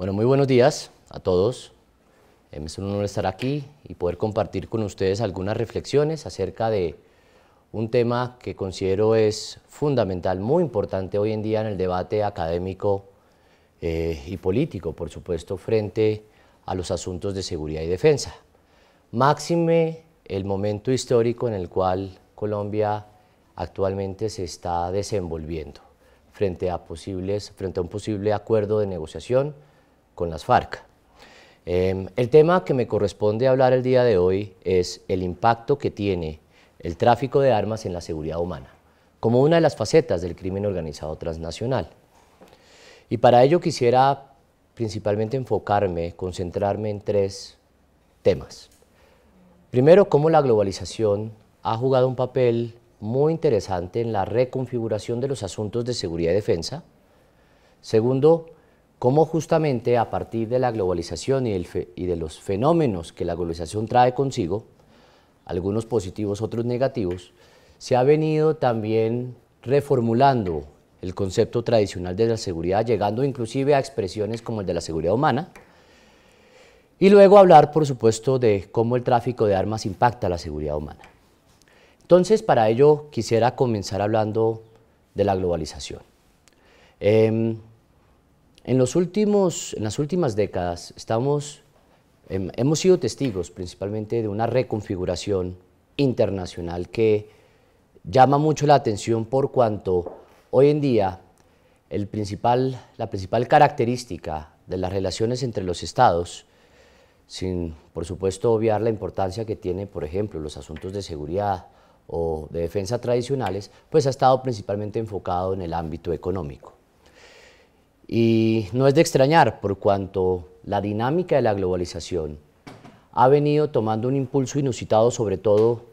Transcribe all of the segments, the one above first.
Bueno, muy buenos días a todos. Eh, es un honor estar aquí y poder compartir con ustedes algunas reflexiones acerca de un tema que considero es fundamental, muy importante hoy en día en el debate académico eh, y político, por supuesto, frente a los asuntos de seguridad y defensa. Máxime el momento histórico en el cual Colombia actualmente se está desenvolviendo frente a, posibles, frente a un posible acuerdo de negociación con las FARC. Em, el tema que me corresponde hablar el día de hoy es el impacto que tiene el tráfico de armas en la seguridad humana, como una de las facetas del crimen organizado transnacional. Y para ello quisiera principalmente enfocarme, concentrarme en tres temas. Primero, cómo la globalización ha jugado un papel muy interesante en la reconfiguración de los asuntos de seguridad y defensa. Segundo, cómo justamente a partir de la globalización y, de los fenómenos que la globalización trae consigo, algunos positivos, otros negativos, se ha venido también reformulando el concepto tradicional de la seguridad, llegando inclusive a expresiones como el de la seguridad humana, y luego hablar, por supuesto, de cómo el tráfico de armas impacta la seguridad humana. Entonces, para ello quisiera comenzar hablando de la globalización. Em, en, los últimos, en las últimas décadas estamos, em, hemos sido testigos principalmente de una reconfiguración internacional que llama mucho la atención por cuanto hoy en día la principal característica de las relaciones entre los estados, sin por supuesto obviar la importancia que tiene, por ejemplo, los asuntos de seguridad o de defensa tradicionales, pues ha estado principalmente enfocado en el ámbito económico. Y no es de extrañar por cuanto la dinámica de la globalización ha venido tomando un impulso inusitado, sobre todo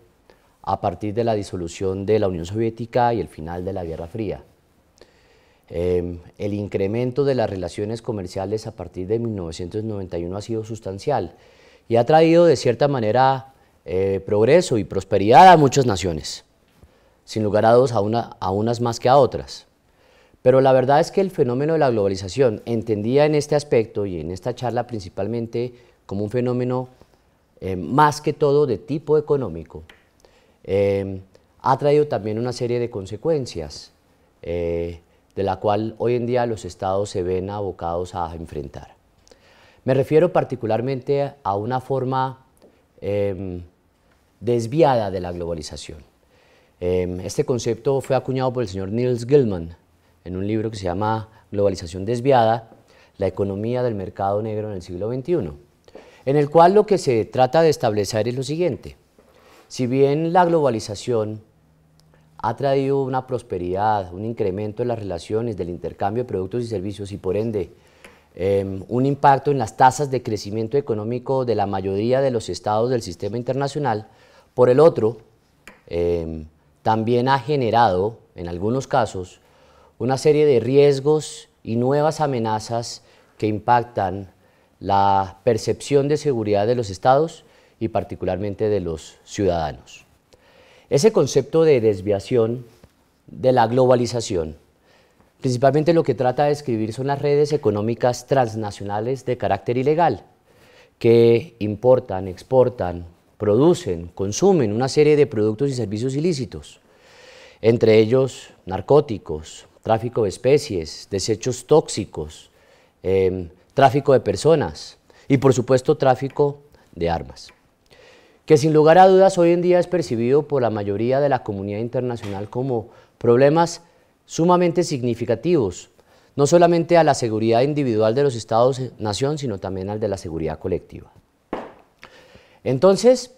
a partir de la disolución de la Unión Soviética y el final de la Guerra Fría. Em, el incremento de las relaciones comerciales a partir de 1991 ha sido sustancial y ha traído de cierta manera eh, progreso y prosperidad a muchas naciones, sin lugar a dudas a unas más que a otras. Pero la verdad es que el fenómeno de la globalización, entendida en este aspecto y en esta charla principalmente como un fenómeno eh, más que todo de tipo económico, eh, ha traído también una serie de consecuencias eh, de la cual hoy en día los estados se ven abocados a enfrentar. Me refiero particularmente a una forma desviada de la globalización. este concepto fue acuñado por el señor Niels Gilman, en un libro que se llama Globalización desviada, la economía del mercado negro en el siglo XXI, en el cual lo que se trata de establecer es lo siguiente. Si bien la globalización ha traído una prosperidad, un incremento en las relaciones del intercambio de productos y servicios y por ende em, un impacto en las tasas de crecimiento económico de la mayoría de los estados del sistema internacional, por el otro, em, también ha generado, en algunos casos, una serie de riesgos y nuevas amenazas que impactan la percepción de seguridad de los estados y particularmente de los ciudadanos. Ese concepto de desviación de la globalización principalmente lo que trata de describir son las redes económicas transnacionales de carácter ilegal que importan, exportan, producen, consumen una serie de productos y servicios ilícitos, entre ellos narcóticos, tráfico de especies, desechos tóxicos, em, tráfico de personas y por supuesto tráfico de armas, que sin lugar a dudas hoy en día es percibido por la mayoría de la comunidad internacional como problemas sumamente significativos, no solamente a la seguridad individual de los Estados-nación, sino también al de la seguridad colectiva. Entonces,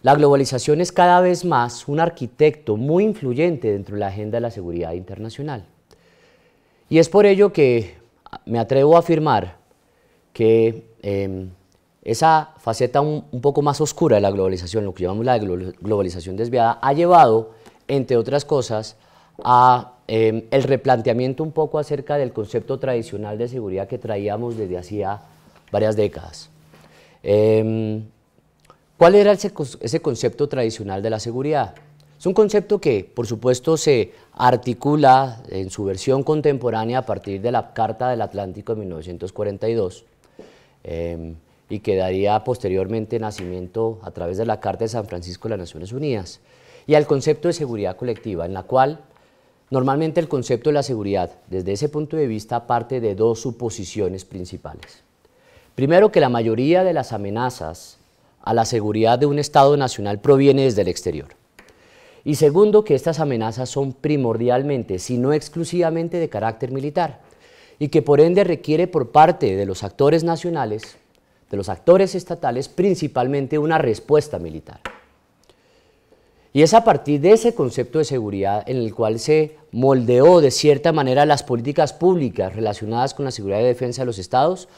la globalización es cada vez más un arquitecto muy influyente dentro de la agenda de la seguridad internacional. Y es por ello que me atrevo a afirmar que em, esa faceta un, poco más oscura de la globalización, lo que llamamos la globalización desviada, ha llevado, entre otras cosas, a em, el replanteamiento un poco acerca del concepto tradicional de seguridad que traíamos desde hacía varias décadas. Em, ¿Cuál era ese concepto tradicional de la seguridad? Es un concepto que, por supuesto, se articula en su versión contemporánea a partir de la Carta del Atlántico de 1942 em, y que daría posteriormente nacimiento a través de la Carta de San Francisco de las Naciones Unidas y al concepto de seguridad colectiva, en la cual normalmente el concepto de la seguridad desde ese punto de vista parte de dos suposiciones principales. Primero, que la mayoría de las amenazas a la seguridad de un Estado nacional proviene desde el exterior. Y segundo, que estas amenazas son primordialmente, si no exclusivamente, de carácter militar y que por ende requiere por parte de los actores nacionales, de los actores estatales, principalmente una respuesta militar. Y es a partir de ese concepto de seguridad en el cual se moldeó de cierta manera las políticas públicas relacionadas con la seguridad y defensa de los estados,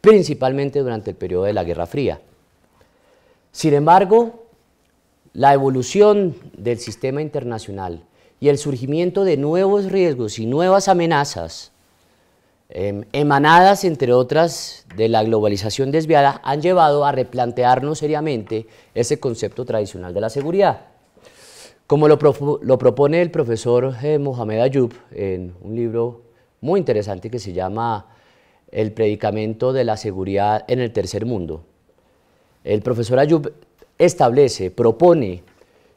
principalmente durante el periodo de la Guerra Fría. Sin embargo, la evolución del sistema internacional y el surgimiento de nuevos riesgos y nuevas amenazas, em, emanadas entre otras de la globalización desviada, han llevado a replantearnos seriamente ese concepto tradicional de la seguridad. Como lo, propone el profesor eh, Mohamed Ayub en un libro muy interesante que se llama El predicamento de la seguridad en el tercer mundo. El profesor Ayub establece, propone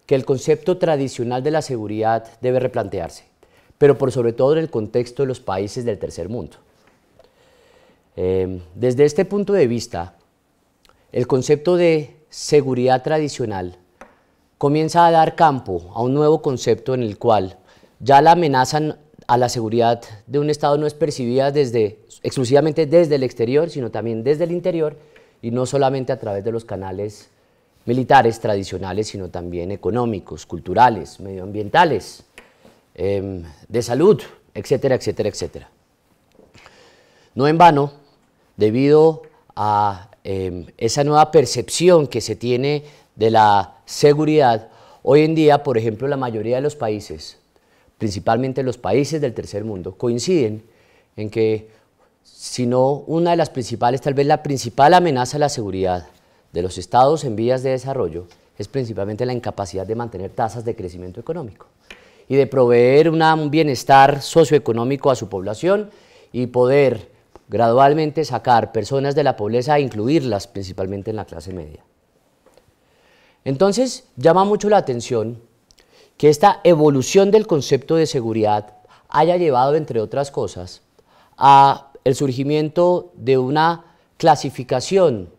que el concepto tradicional de la seguridad debe replantearse, pero por sobre todo en el contexto de los países del tercer mundo. Em, desde este punto de vista, el concepto de seguridad tradicional comienza a dar campo a un nuevo concepto en el cual ya la amenaza a la seguridad de un Estado no es percibida exclusivamente desde el exterior, sino también desde el interior y no solamente a través de los canales militares tradicionales, sino también económicos, culturales, medioambientales, em, de salud, etcétera, etcétera, etcétera. No en vano, debido a em, esa nueva percepción que se tiene de la seguridad, hoy en día, por ejemplo, la mayoría de los países, principalmente los países del tercer mundo, coinciden en que, si no una de las principales, tal vez la principal amenaza a la seguridad, de los estados en vías de desarrollo es principalmente la incapacidad de mantener tasas de crecimiento económico y de proveer un bienestar socioeconómico a su población y poder gradualmente sacar personas de la pobreza e incluirlas principalmente en la clase media. Entonces, llama mucho la atención que esta evolución del concepto de seguridad haya llevado, entre otras cosas, a el surgimiento de una clasificación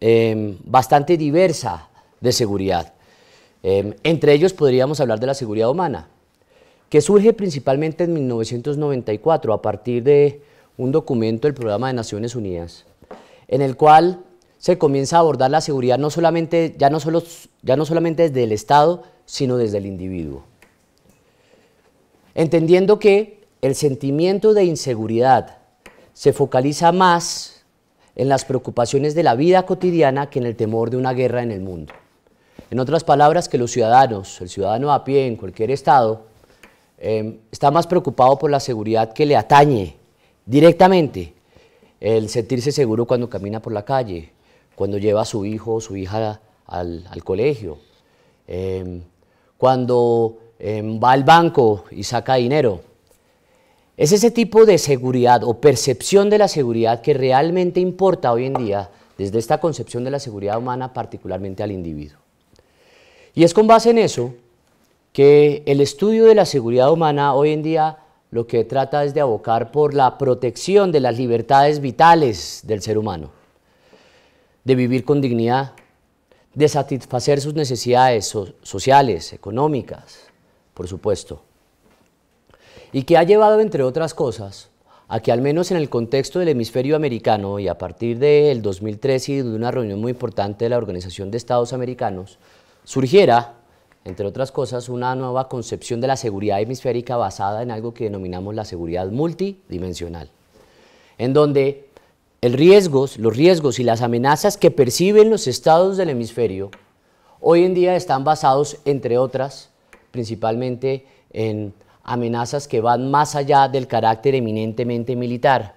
Em, bastante diversa de seguridad. Em, entre ellos podríamos hablar de la seguridad humana, que surge principalmente en 1994 a partir de un documento del Programa de Naciones Unidas, en el cual se comienza a abordar la seguridad no solamente, ya, no solo, ya no solamente desde el Estado, sino desde el individuo. Entendiendo que el sentimiento de inseguridad se focaliza más en las preocupaciones de la vida cotidiana que en el temor de una guerra en el mundo. En otras palabras, que los ciudadanos, el ciudadano a pie en cualquier estado, em, está más preocupado por la seguridad que le atañe directamente, el sentirse seguro cuando camina por la calle, cuando lleva a su hijo o su hija al, colegio, em, cuando em, va al banco y saca dinero, es ese tipo de seguridad o percepción de la seguridad que realmente importa hoy en día desde esta concepción de la seguridad humana particularmente al individuo. Y es con base en eso que el estudio de la seguridad humana hoy en día lo que trata es de abocar por la protección de las libertades vitales del ser humano, de vivir con dignidad, de satisfacer sus necesidades sociales, económicas, por supuesto, y que ha llevado, entre otras cosas, a que al menos en el contexto del hemisferio americano y a partir del 2013 y de una reunión muy importante de la Organización de Estados Americanos, surgiera, entre otras cosas, una nueva concepción de la seguridad hemisférica basada en algo que denominamos la seguridad multidimensional, en donde el los riesgos y las amenazas que perciben los estados del hemisferio hoy en día están basados, entre otras, principalmente en amenazas que van más allá del carácter eminentemente militar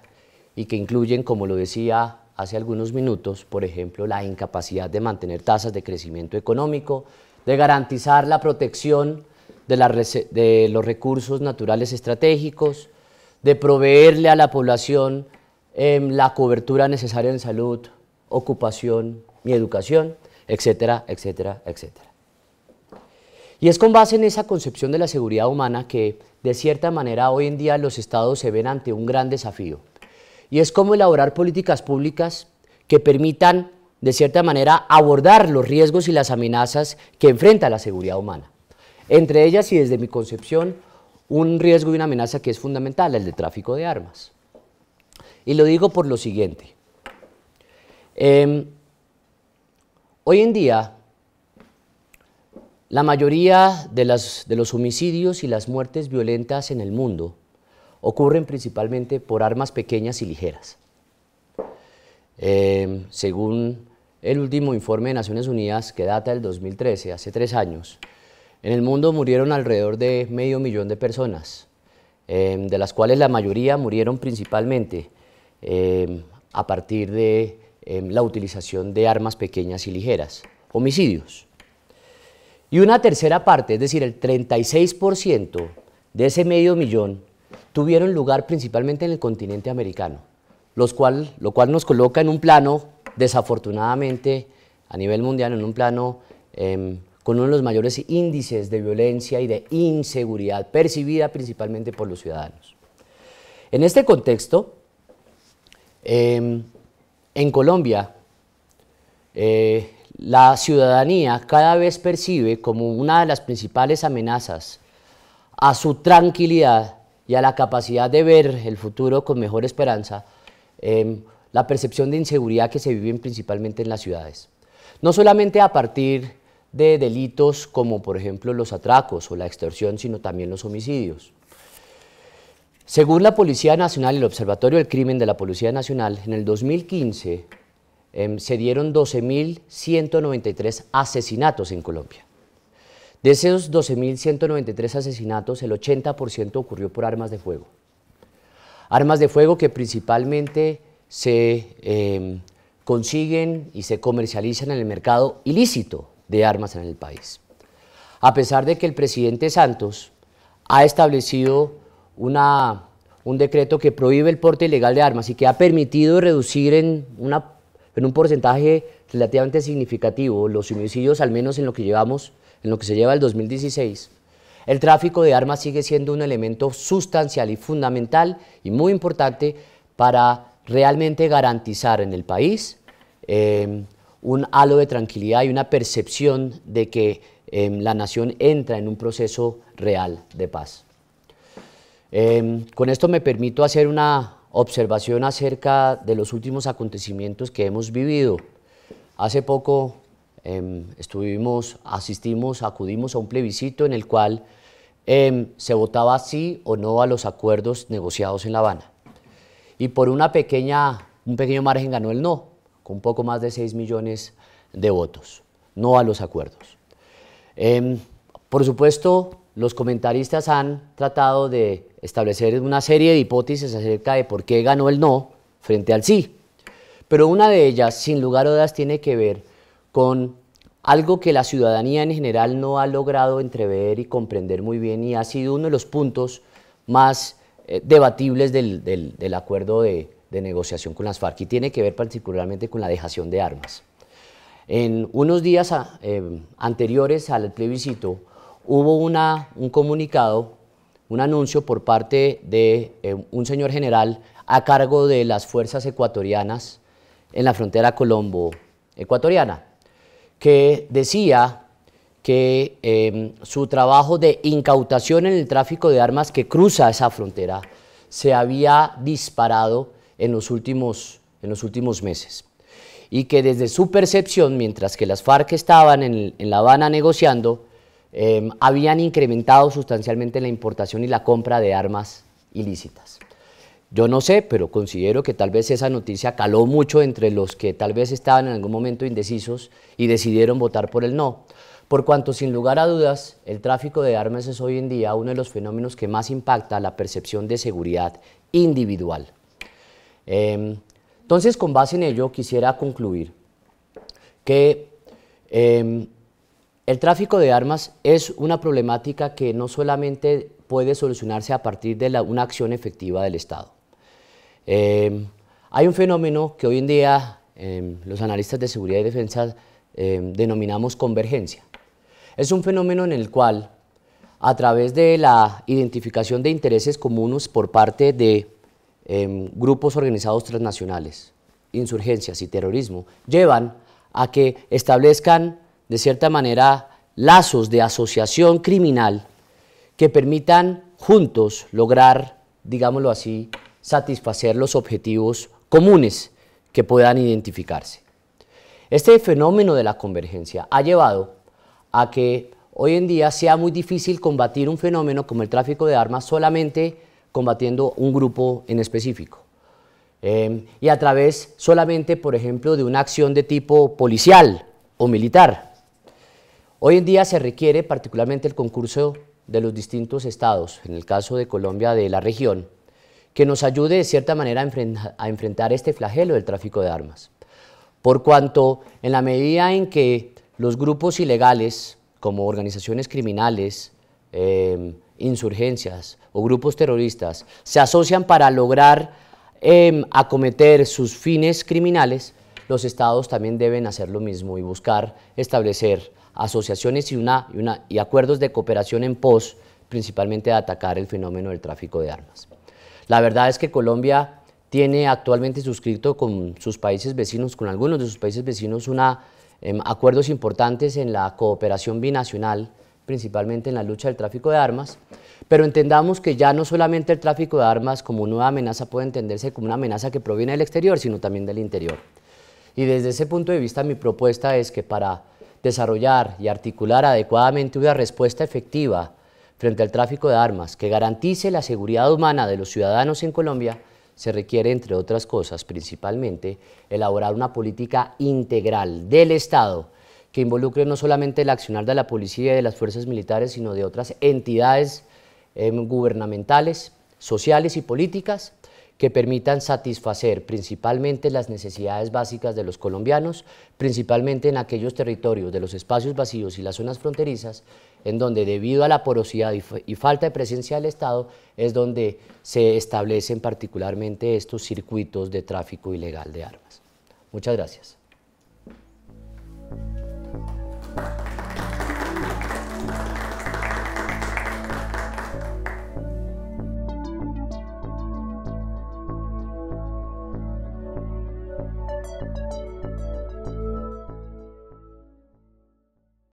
y que incluyen, como lo decía hace algunos minutos, por ejemplo, la incapacidad de mantener tasas de crecimiento económico, de garantizar la protección de, los recursos naturales estratégicos, de proveerle a la población em, la cobertura necesaria en salud, ocupación y educación, etcétera, etcétera, etcétera. Y es con base en esa concepción de la seguridad humana que, de cierta manera, hoy en día los estados se ven ante un gran desafío. Y es cómo elaborar políticas públicas que permitan, de cierta manera, abordar los riesgos y las amenazas que enfrenta la seguridad humana. Entre ellas, y desde mi concepción, un riesgo y una amenaza que es fundamental, el de tráfico de armas. Y lo digo por lo siguiente. Em, hoy en día la mayoría de, los homicidios y las muertes violentas en el mundo ocurren principalmente por armas pequeñas y ligeras. Eh, según el último informe de Naciones Unidas, que data del 2013, hace tres años, en el mundo murieron alrededor de medio millón de personas, eh, de las cuales la mayoría murieron principalmente eh, a partir de em, la utilización de armas pequeñas y ligeras, homicidios. Y una tercera parte, es decir, el 36% de ese medio millón, tuvieron lugar principalmente en el continente americano, lo cual nos coloca en un plano, desafortunadamente, a nivel mundial, en un plano em, con uno de los mayores índices de violencia y de inseguridad percibida principalmente por los ciudadanos. En este contexto, em, en Colombia, eh, la ciudadanía cada vez percibe como una de las principales amenazas a su tranquilidad y a la capacidad de ver el futuro con mejor esperanza, em, la percepción de inseguridad que se vive principalmente en las ciudades. No solamente a partir de delitos como por ejemplo los atracos o la extorsión, sino también los homicidios. Según la Policía Nacional y el Observatorio del Crimen de la Policía Nacional, en el 2015 Em, se dieron 12.193 asesinatos en Colombia. De esos 12.193 asesinatos, el 80% ocurrió por armas de fuego. Armas de fuego que principalmente se em, consiguen y se comercializan en el mercado ilícito de armas en el país. A pesar de que el presidente Santos ha establecido una, un decreto que prohíbe el porte ilegal de armas y que ha permitido reducir en una en un porcentaje relativamente significativo, los homicidios, al menos en lo que llevamos, en lo que se lleva el 2016, el tráfico de armas sigue siendo un elemento sustancial y fundamental y muy importante para realmente garantizar en el país em, un halo de tranquilidad y una percepción de que em, la nación entra en un proceso real de paz. Em, con esto me permito hacer una observación acerca de los últimos acontecimientos que hemos vivido. Hace poco em, estuvimos, asistimos, acudimos a un plebiscito en el cual em, se votaba sí o no a los acuerdos negociados en La Habana. Y por una pequeña, un pequeño margen ganó el no, con un poco más de 6 millones de votos, no a los acuerdos. Em, por supuesto, los comentaristas han tratado de establecer una serie de hipótesis acerca de por qué ganó el no frente al sí. Pero una de ellas, sin lugar a dudas, tiene que ver con algo que la ciudadanía en general no ha logrado entrever y comprender muy bien y ha sido uno de los puntos más eh, debatibles del, acuerdo de, negociación con las FARC y tiene que ver particularmente con la dejación de armas. En unos días ah, eh, anteriores al plebiscito, hubo un comunicado, un anuncio por parte de eh, un señor general a cargo de las fuerzas ecuatorianas en la frontera colombo-ecuatoriana, que decía que em, su trabajo de incautación en el tráfico de armas que cruza esa frontera se había disparado en los últimos, en los últimos meses y que desde su percepción, mientras que las FARC estaban en La Habana negociando, Em, habían incrementado sustancialmente la importación y la compra de armas ilícitas. Yo no sé, pero considero que tal vez esa noticia caló mucho entre los que tal vez estaban en algún momento indecisos y decidieron votar por el no. Por cuanto, sin lugar a dudas, el tráfico de armas es hoy en día uno de los fenómenos que más impacta la percepción de seguridad individual. Em, entonces, con base en ello, quisiera concluir que em, el tráfico de armas es una problemática que no solamente puede solucionarse a partir de una acción efectiva del Estado. Em, hay un fenómeno que hoy en día em, los analistas de seguridad y defensa em, denominamos convergencia. Es un fenómeno en el cual, a través de la identificación de intereses comunes por parte de grupos organizados transnacionales, insurgencias y terrorismo, llevan a que establezcan de cierta manera, lazos de asociación criminal que permitan juntos lograr, digámoslo así, satisfacer los objetivos comunes que puedan identificarse. Este fenómeno de la convergencia ha llevado a que hoy en día sea muy difícil combatir un fenómeno como el tráfico de armas solamente combatiendo un grupo en específico. Em, y a través solamente, por ejemplo, de una acción de tipo policial o militar. Hoy en día se requiere particularmente el concurso de los distintos estados, en el caso de Colombia de la región, que nos ayude de cierta manera a, enfrentar este flagelo del tráfico de armas. Por cuanto, en la medida en que los grupos ilegales, como organizaciones criminales, eh, insurgencias o grupos terroristas, se asocian para lograr em, acometer sus fines criminales, los estados también deben hacer lo mismo y buscar establecer asociaciones y, una, y, una, y acuerdos de cooperación en pos principalmente de atacar el fenómeno del tráfico de armas. La verdad es que Colombia tiene actualmente suscrito con sus países vecinos, con algunos de sus países vecinos, una, em, acuerdos importantes en la cooperación binacional, principalmente en la lucha del tráfico de armas, pero entendamos que ya no solamente el tráfico de armas como nueva amenaza puede entenderse como una amenaza que proviene del exterior, sino también del interior. Y desde ese punto de vista mi propuesta es que para desarrollar y articular adecuadamente una respuesta efectiva frente al tráfico de armas que garantice la seguridad humana de los ciudadanos en Colombia, se requiere, entre otras cosas, principalmente, elaborar una política integral del Estado que involucre no solamente el accionar de la policía y de las fuerzas militares, sino de otras entidades em, gubernamentales, sociales y políticas que permitan satisfacer principalmente las necesidades básicas de los colombianos, principalmente en aquellos territorios de los espacios vacíos y las zonas fronterizas, en donde debido a la porosidad y, falta de presencia del Estado es donde se establecen particularmente estos circuitos de tráfico ilegal de armas. Muchas gracias.